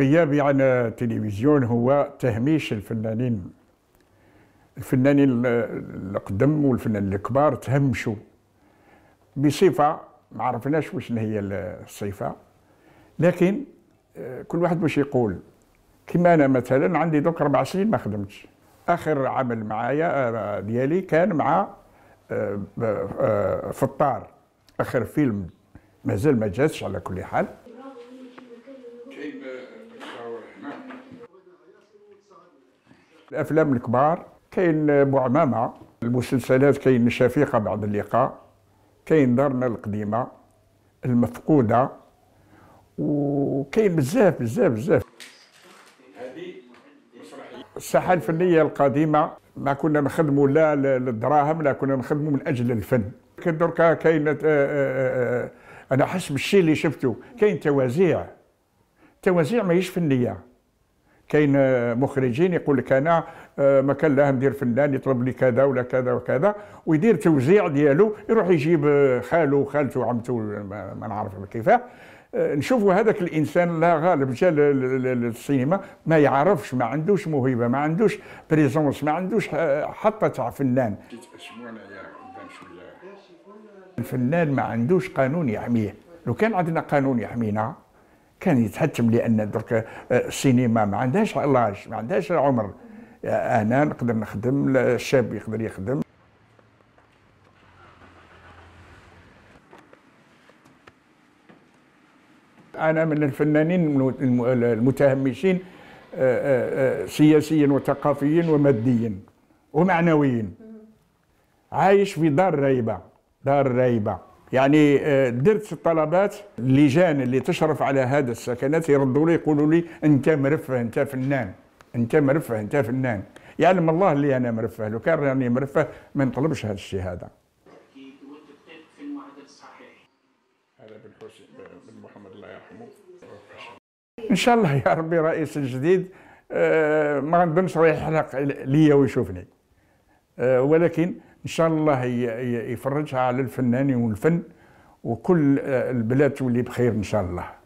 غيابي عن التلفزيون هو تهميش الفنانين الفنانين القدم والفنانين الكبار تهمشوا بصفة ما عرفناش واش هي الصفة لكن آه، كل واحد باش يقول كما أنا مثلا عندي دوك أربع سنين ما خدمتش آخر عمل معايا آه، ديالي كان مع آه، فطار آخر فيلم مازال ما جاتش على كل حال الافلام الكبار كاين بوعمامه المسلسلات كاين شفيقه بعد اللقاء كاين دارنا القديمه المفقوده وكاين بزاف بزاف بزاف الساحه الفنيه القديمه ما كنا نخدموا لا للدراهم لا كنا نخدموا من اجل الفن كاين دركا كاين آه، آه، آه، انا حسب الشيء اللي شفته كاين توازيع توازيع ماهيش فنيه كاين آه، مخرجين يقول لك انا آه، ما كان لا ندير فنان يطلب لي كذا ولا كذا وكذا ويدير توزيع ديالو يروح يجيب آه، خاله وخالته وعمته ما نعرف كيف نشوفوا هذاك الانسان لا غالب جا للسينما ما يعرفش ما عندوش موهبه ما عندوش بريزونس ما عندوش حتى تاع فنان الفنان ما عندوش قانون يحميه لو كان عندنا قانون يحمينا كان يتحتم لان درك آه، السينما ما عندهاش لاج ما عندهاش عمر آه، انا نقدر نخدم الشاب يقدر يخدم انا من الفنانين المتهمشين آه، سياسيا وثقافيا وماديا ومعنويا عايش في دار ريبه دار ريبه يعني آه، درت الطلبات اللجان اللي تشرف على هذا السكنات يردوا لي يقولوا لي انت مرفه انت فنان انت مرفه انت فنان يعلم الله اللي انا مرفه لو كان راني مرفه ما نطلبش هذا الشيء هذا هذا بن محمد الله يرحمه ان شاء الله يا ربي رئيس الجديد آه، ما نظنش رايح يحلق ليا ويشوفني آه، ولكن ان شاء الله يفرجها على الفنانين والفن وكل آه، البلاد تولي بخير ان شاء الله